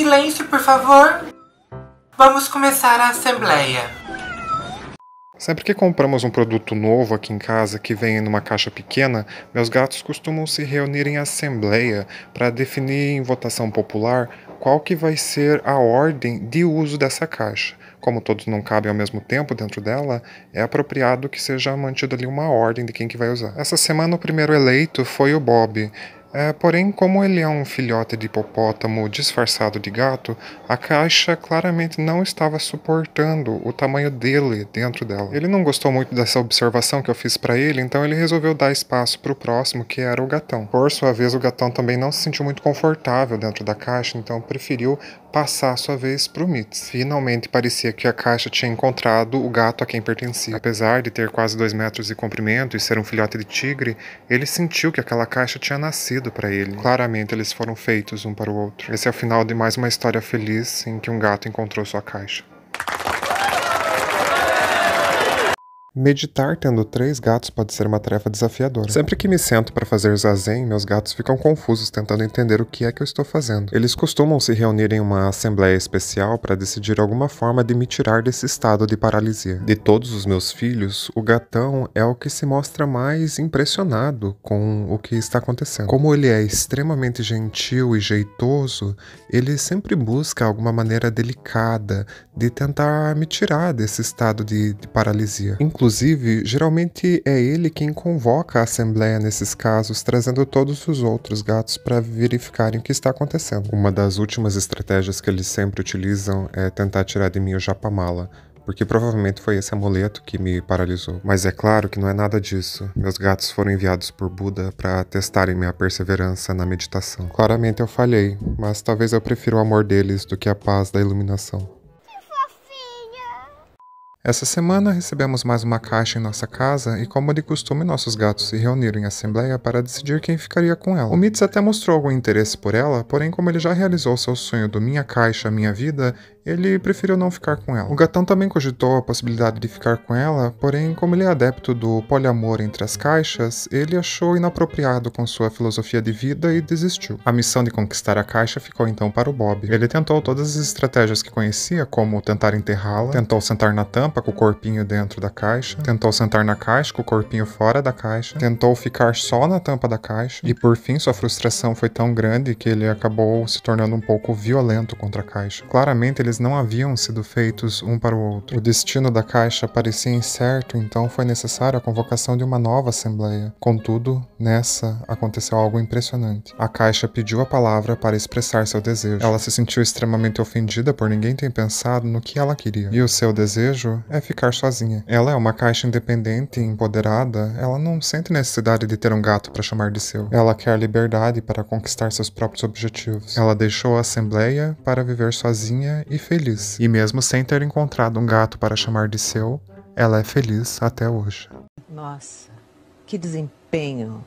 Silêncio, por favor. Vamos começar a assembleia. Sempre que compramos um produto novo aqui em casa que vem numa caixa pequena, meus gatos costumam se reunir em assembleia para definir em votação popular qual que vai ser a ordem de uso dessa caixa. Como todos não cabem ao mesmo tempo dentro dela, é apropriado que seja mantida ali uma ordem de quem que vai usar. Essa semana o primeiro eleito foi o Bob. É, porém, como ele é um filhote de hipopótamo disfarçado de gato, a caixa claramente não estava suportando o tamanho dele dentro dela. Ele não gostou muito dessa observação que eu fiz para ele, então ele resolveu dar espaço para o próximo, que era o gatão. Por sua vez, o gatão também não se sentiu muito confortável dentro da caixa, então preferiu passar sua vez para o Mitz. Finalmente parecia que a caixa tinha encontrado o gato a quem pertencia. Apesar de ter quase dois metros de comprimento e ser um filhote de tigre, ele sentiu que aquela caixa tinha nascido para ele. Claramente eles foram feitos um para o outro. Esse é o final de mais uma história feliz em que um gato encontrou sua caixa. Meditar tendo três gatos pode ser uma tarefa desafiadora. Sempre que me sento para fazer zazen, meus gatos ficam confusos tentando entender o que é que eu estou fazendo. Eles costumam se reunir em uma assembleia especial para decidir alguma forma de me tirar desse estado de paralisia. De todos os meus filhos, o gatão é o que se mostra mais impressionado com o que está acontecendo. Como ele é extremamente gentil e jeitoso, ele sempre busca alguma maneira delicada de tentar me tirar desse estado de, de paralisia. Inclusive, geralmente é ele quem convoca a assembleia nesses casos, trazendo todos os outros gatos para verificarem o que está acontecendo. Uma das últimas estratégias que eles sempre utilizam é tentar tirar de mim o japamala, porque provavelmente foi esse amuleto que me paralisou. Mas é claro que não é nada disso. Meus gatos foram enviados por Buda para testarem minha perseverança na meditação. Claramente eu falhei, mas talvez eu prefira o amor deles do que a paz da iluminação. Essa semana recebemos mais uma caixa em nossa casa e, como de costume, nossos gatos se reuniram em assembleia para decidir quem ficaria com ela. O Mitz até mostrou algum interesse por ela, porém, como ele já realizou seu sonho do Minha Caixa Minha Vida, ele preferiu não ficar com ela. O gatão também cogitou a possibilidade de ficar com ela, porém, como ele é adepto do poliamor entre as caixas, ele achou inapropriado com sua filosofia de vida e desistiu. A missão de conquistar a caixa ficou então para o Bob. Ele tentou todas as estratégias que conhecia, como tentar enterrá-la, tentou sentar na tampa com o corpinho dentro da caixa, tentou sentar na caixa com o corpinho fora da caixa, tentou ficar só na tampa da caixa, e por fim sua frustração foi tão grande que ele acabou se tornando um pouco violento contra a caixa. Claramente ele eles não haviam sido feitos um para o outro. O destino da Caixa parecia incerto, então foi necessária a convocação de uma nova Assembleia. Contudo, nessa aconteceu algo impressionante. A Caixa pediu a palavra para expressar seu desejo. Ela se sentiu extremamente ofendida por ninguém ter pensado no que ela queria. E o seu desejo é ficar sozinha. Ela é uma Caixa independente e empoderada, ela não sente necessidade de ter um gato para chamar de seu. Ela quer liberdade para conquistar seus próprios objetivos. Ela deixou a Assembleia para viver sozinha e feliz, e mesmo sem ter encontrado um gato para chamar de seu, ela é feliz até hoje. Nossa, que desempenho!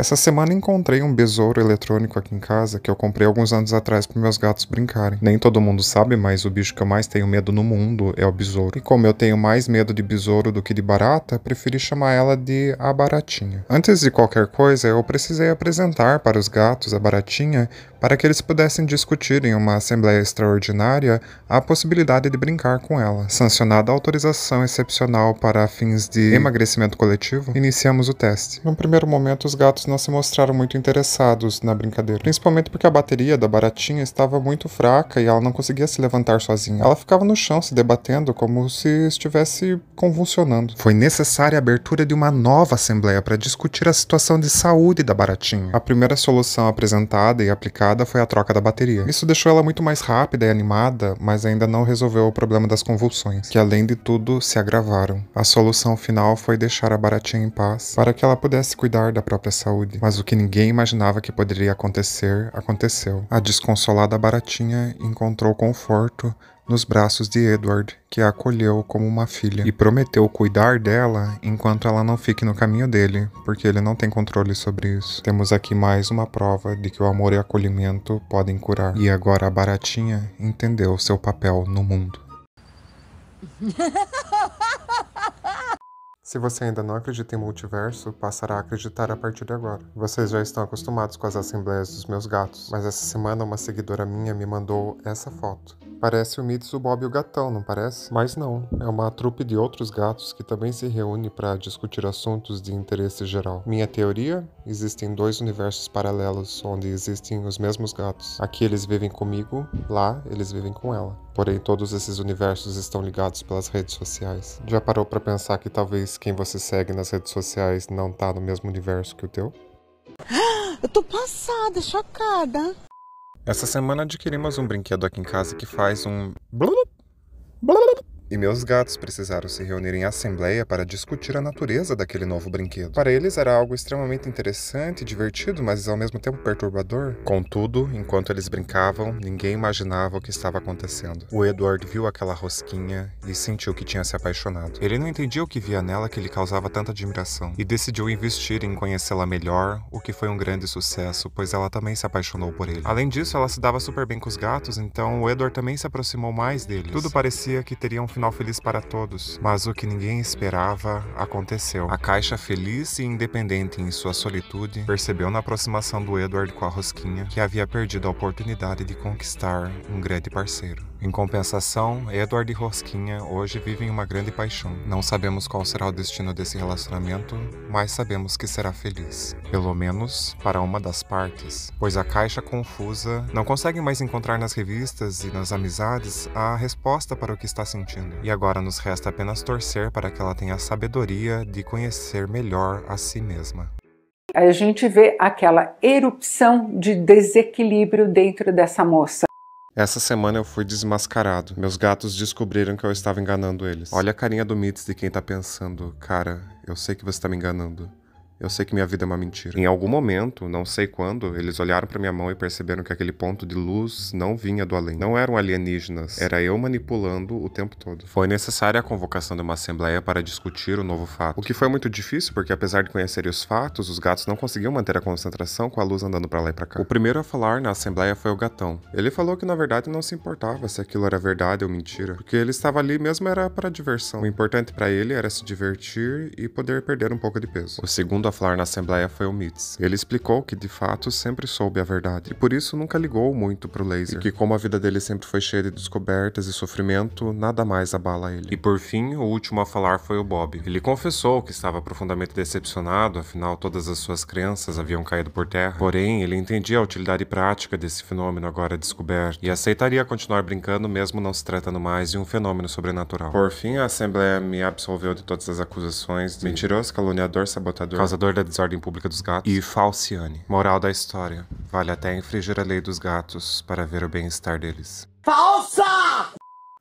Essa semana encontrei um besouro eletrônico aqui em casa que eu comprei alguns anos atrás para meus gatos brincarem. Nem todo mundo sabe, mas o bicho que eu mais tenho medo no mundo é o besouro. E como eu tenho mais medo de besouro do que de barata, preferi chamar ela de a baratinha. Antes de qualquer coisa, eu precisei apresentar para os gatos a baratinha para que eles pudessem discutir em uma assembleia extraordinária a possibilidade de brincar com ela. Sancionada a autorização excepcional para fins de emagrecimento coletivo, iniciamos o teste. No primeiro momento, os gatos não se mostraram muito interessados na brincadeira, principalmente porque a bateria da baratinha estava muito fraca e ela não conseguia se levantar sozinha. Ela ficava no chão se debatendo como se estivesse convulsionando. Foi necessária a abertura de uma nova assembleia para discutir a situação de saúde da baratinha. A primeira solução apresentada e aplicada foi a troca da bateria. Isso deixou ela muito mais rápida e animada, mas ainda não resolveu o problema das convulsões, que além de tudo se agravaram. A solução final foi deixar a baratinha em paz para que ela pudesse cuidar da própria saúde saúde, mas o que ninguém imaginava que poderia acontecer aconteceu. A desconsolada Baratinha encontrou conforto nos braços de Edward, que a acolheu como uma filha e prometeu cuidar dela enquanto ela não fique no caminho dele, porque ele não tem controle sobre isso. Temos aqui mais uma prova de que o amor e o acolhimento podem curar. E agora a Baratinha entendeu seu papel no mundo. Se você ainda não acredita em multiverso, passará a acreditar a partir de agora. Vocês já estão acostumados com as assembleias dos meus gatos, mas essa semana uma seguidora minha me mandou essa foto. Parece o Mitsu, o Bob e o Gatão, não parece? Mas não, é uma trupe de outros gatos que também se reúne para discutir assuntos de interesse geral. Minha teoria? Existem dois universos paralelos onde existem os mesmos gatos. Aqui eles vivem comigo, lá eles vivem com ela. Porém, todos esses universos estão ligados pelas redes sociais. Já parou para pensar que talvez quem você segue nas redes sociais não tá no mesmo universo que o teu? Eu tô passada, chocada. Essa semana adquirimos um brinquedo aqui em casa que faz um. Blub, blub, e meus gatos precisaram se reunir em assembleia para discutir a natureza daquele novo brinquedo. Para eles era algo extremamente interessante e divertido, mas ao mesmo tempo perturbador. Contudo, enquanto eles brincavam, ninguém imaginava o que estava acontecendo. O Edward viu aquela rosquinha e sentiu que tinha se apaixonado. Ele não entendia o que via nela que lhe causava tanta admiração e decidiu investir em conhecê-la melhor, o que foi um grande sucesso, pois ela também se apaixonou por ele. Além disso, ela se dava super bem com os gatos, então o Edward também se aproximou mais deles. Tudo parecia que teriam. um final feliz para todos, mas o que ninguém esperava aconteceu. A Caixa, feliz e independente em sua solitude, percebeu na aproximação do Edward com a Rosquinha que havia perdido a oportunidade de conquistar um grande parceiro. Em compensação, Edward e Rosquinha hoje vivem uma grande paixão. Não sabemos qual será o destino desse relacionamento, mas sabemos que será feliz. Pelo menos para uma das partes, pois a caixa confusa não consegue mais encontrar nas revistas e nas amizades a resposta para o que está sentindo e agora nos resta apenas torcer para que ela tenha a sabedoria de conhecer melhor a si mesma. A gente vê aquela erupção de desequilíbrio dentro dessa moça. Essa semana eu fui desmascarado. Meus gatos descobriram que eu estava enganando eles. Olha a carinha do Mitz de quem tá pensando, cara, eu sei que você tá me enganando. Eu sei que minha vida é uma mentira. Em algum momento, não sei quando, eles olharam para minha mão e perceberam que aquele ponto de luz não vinha do além. Não eram alienígenas, era eu manipulando o tempo todo. Foi necessária a convocação de uma assembleia para discutir o novo fato. O que foi muito difícil, porque apesar de conhecerem os fatos, os gatos não conseguiam manter a concentração com a luz andando para lá e para cá. O primeiro a falar na assembleia foi o gatão. Ele falou que na verdade não se importava se aquilo era verdade ou mentira, porque ele estava ali mesmo era para diversão. O importante para ele era se divertir e poder perder um pouco de peso. O segundo a falar na Assembleia foi o Mitz. Ele explicou que de fato sempre soube a verdade e por isso nunca ligou muito pro laser, e que como a vida dele sempre foi cheia de descobertas e sofrimento, nada mais abala ele. E por fim, o último a falar foi o Bob. Ele confessou que estava profundamente decepcionado, afinal todas as suas crenças haviam caído por terra. Porém, ele entendia a utilidade prática desse fenômeno agora descoberto e aceitaria continuar brincando mesmo não se tratando mais de um fenômeno sobrenatural. Por fim, a Assembleia me absolveu de todas as acusações de mentiroso, caluniador, sabotador, causa Caçador da Desordem Pública dos Gatos, e Falciane. Moral da história: vale até infringir a lei dos gatos para ver o bem-estar deles. Falsa!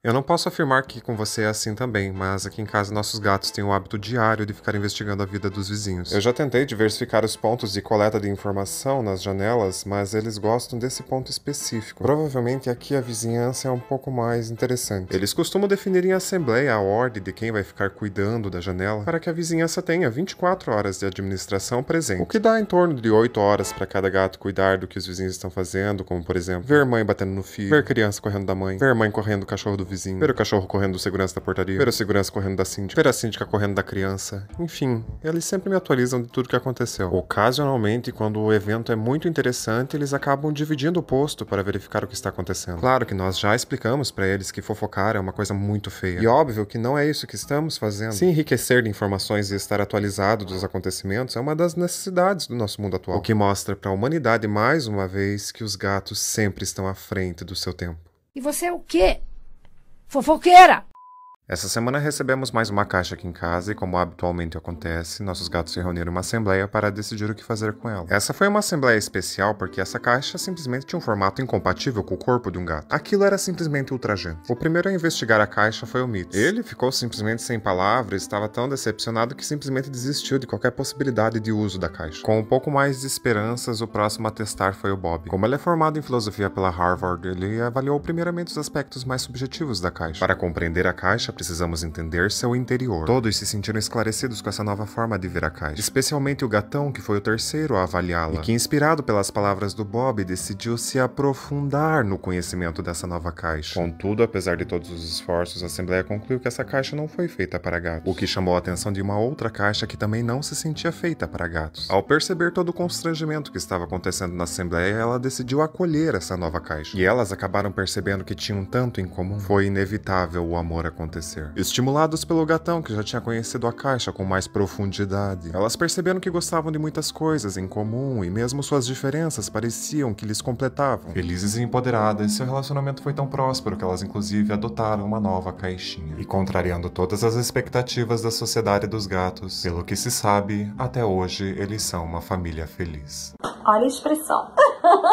Eu não posso afirmar que com você é assim também, mas aqui em casa nossos gatos têm o hábito diário de ficar investigando a vida dos vizinhos. Eu já tentei diversificar os pontos de coleta de informação nas janelas, mas eles gostam desse ponto específico. Provavelmente aqui a vizinhança é um pouco mais interessante. Eles costumam definir em assembleia a ordem de quem vai ficar cuidando da janela para que a vizinhança tenha 24 horas de administração presente, o que dá em torno de 8 horas para cada gato cuidar do que os vizinhos estão fazendo, como por exemplo, ver mãe batendo no filho, ver criança correndo da mãe, ver mãe correndo do cachorro do vizinho vizinho, ver o cachorro correndo do segurança da portaria, ver a segurança correndo da síndica, ver a síndica correndo da criança. Enfim, eles sempre me atualizam de tudo que aconteceu. Ocasionalmente, quando o evento é muito interessante, eles acabam dividindo o posto para verificar o que está acontecendo. Claro que nós já explicamos para eles que fofocar é uma coisa muito feia. E óbvio que não é isso que estamos fazendo. Se enriquecer de informações e estar atualizado dos acontecimentos é uma das necessidades do nosso mundo atual. O que mostra para a humanidade mais uma vez que os gatos sempre estão à frente do seu tempo. E você é o quê? Fofoqueira! Essa semana recebemos mais uma caixa aqui em casa e, como habitualmente acontece, nossos gatos se reuniram em uma assembleia para decidir o que fazer com ela. Essa foi uma assembleia especial porque essa caixa simplesmente tinha um formato incompatível com o corpo de um gato. Aquilo era simplesmente ultrajante. O primeiro a investigar a caixa foi o Mitz. Ele ficou simplesmente sem palavras, estava tão decepcionado que simplesmente desistiu de qualquer possibilidade de uso da caixa. Com um pouco mais de esperanças, o próximo a testar foi o Bob. Como ele é formado em filosofia pela Harvard, ele avaliou primeiramente os aspectos mais subjetivos da caixa. Para compreender a caixa, precisamos entender seu interior. Todos se sentiram esclarecidos com essa nova forma de ver a caixa, especialmente o gatão, que foi o terceiro a avaliá-la, e que, inspirado pelas palavras do Bob, decidiu se aprofundar no conhecimento dessa nova caixa. Contudo, apesar de todos os esforços, a Assembleia concluiu que essa caixa não foi feita para gatos, o que chamou a atenção de uma outra caixa que também não se sentia feita para gatos. Ao perceber todo o constrangimento que estava acontecendo na Assembleia, ela decidiu acolher essa nova caixa, e elas acabaram percebendo que tinham tanto em comum. Foi inevitável o amor acontecer acontecer. Estimulados pelo gatão, que já tinha conhecido a caixa com mais profundidade, elas perceberam que gostavam de muitas coisas em comum e mesmo suas diferenças pareciam que lhes completavam. Felizes e empoderadas, seu relacionamento foi tão próspero que elas inclusive adotaram uma nova caixinha. E contrariando todas as expectativas da sociedade dos gatos, pelo que se sabe, até hoje eles são uma família feliz. Olha a expressão.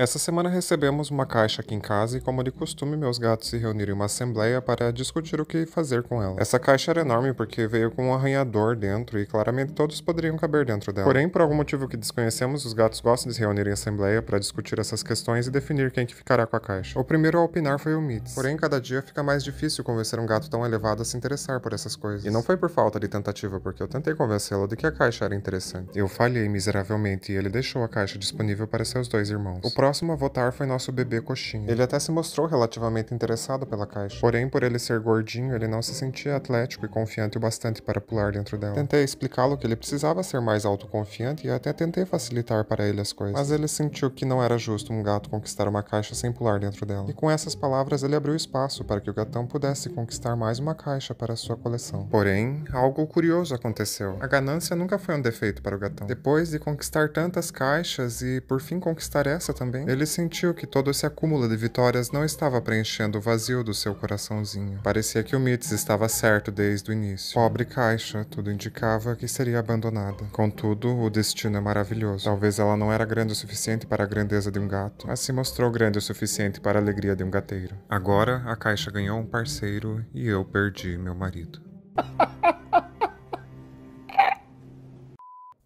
Essa semana recebemos uma caixa aqui em casa e, como de costume, meus gatos se reuniram em uma assembleia para discutir o que fazer com ela. Essa caixa era enorme porque veio com um arranhador dentro e claramente todos poderiam caber dentro dela. Porém, por algum motivo que desconhecemos, os gatos gostam de se reunir em assembleia para discutir essas questões e definir quem que ficará com a caixa. O primeiro a opinar foi o Mitz. Porém, cada dia fica mais difícil convencer um gato tão elevado a se interessar por essas coisas. E não foi por falta de tentativa, porque eu tentei convencê-lo de que a caixa era interessante. Eu falhei miseravelmente e ele deixou a caixa disponível para seus dois irmãos. O próximo a votar foi nosso bebê coxinha. Ele até se mostrou relativamente interessado pela caixa, porém, por ele ser gordinho, ele não se sentia atlético e confiante o bastante para pular dentro dela. Tentei explicá-lo que ele precisava ser mais autoconfiante e até tentei facilitar para ele as coisas, mas ele sentiu que não era justo um gato conquistar uma caixa sem pular dentro dela. E com essas palavras, ele abriu espaço para que o gatão pudesse conquistar mais uma caixa para sua coleção. Porém, algo curioso aconteceu. A ganância nunca foi um defeito para o gatão. Depois de conquistar tantas caixas e por fim conquistar essa também, ele sentiu que todo esse acúmulo de vitórias não estava preenchendo o vazio do seu coraçãozinho. Parecia que o Mitz estava certo desde o início. Pobre caixa, tudo indicava que seria abandonada. Contudo, o destino é maravilhoso. Talvez ela não era grande o suficiente para a grandeza de um gato, mas se mostrou grande o suficiente para a alegria de um gateiro. Agora, a caixa ganhou um parceiro e eu perdi meu marido.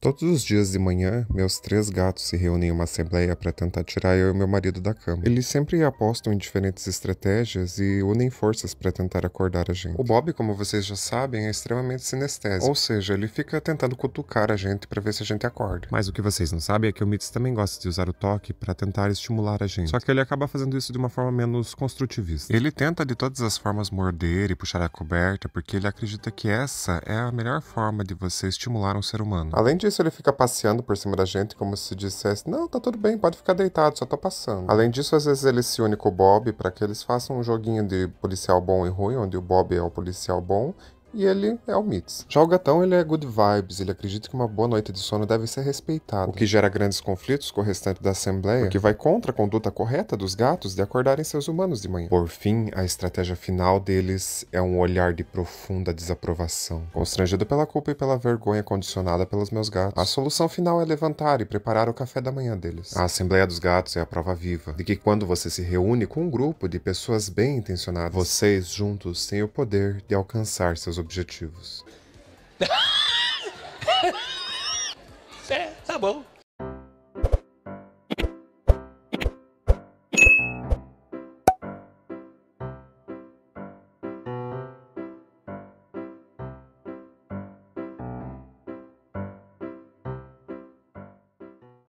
Todos os dias de manhã, meus três gatos se reúnem em uma assembleia para tentar tirar eu e meu marido da cama. Eles sempre apostam em diferentes estratégias e unem forças para tentar acordar a gente. O Bob, como vocês já sabem, é extremamente sinestésico, ou seja, ele fica tentando cutucar a gente para ver se a gente acorda. Mas o que vocês não sabem é que o Mitz também gosta de usar o toque para tentar estimular a gente. Só que ele acaba fazendo isso de uma forma menos construtivista. Ele tenta de todas as formas morder e puxar a coberta porque ele acredita que essa é a melhor forma de você estimular um ser humano. Além de isso, ele fica passeando por cima da gente, como se dissesse: Não, tá tudo bem, pode ficar deitado, só tô passando. Além disso, às vezes ele se une com o Bob para que eles façam um joguinho de policial bom e ruim, onde o Bob é o policial bom e ele é o Mitz. Já o gatão, ele é good vibes, ele acredita que uma boa noite de sono deve ser respeitada, o que gera grandes conflitos com o restante da assembleia, que vai contra a conduta correta dos gatos de acordarem seus humanos de manhã. Por fim, a estratégia final deles é um olhar de profunda desaprovação, constrangido pela culpa e pela vergonha condicionada pelos meus gatos. A solução final é levantar e preparar o café da manhã deles. A Assembleia dos Gatos é a prova viva de que quando você se reúne com um grupo de pessoas bem intencionadas, vocês juntos têm o poder de alcançar seus objetivos. é, tá bom.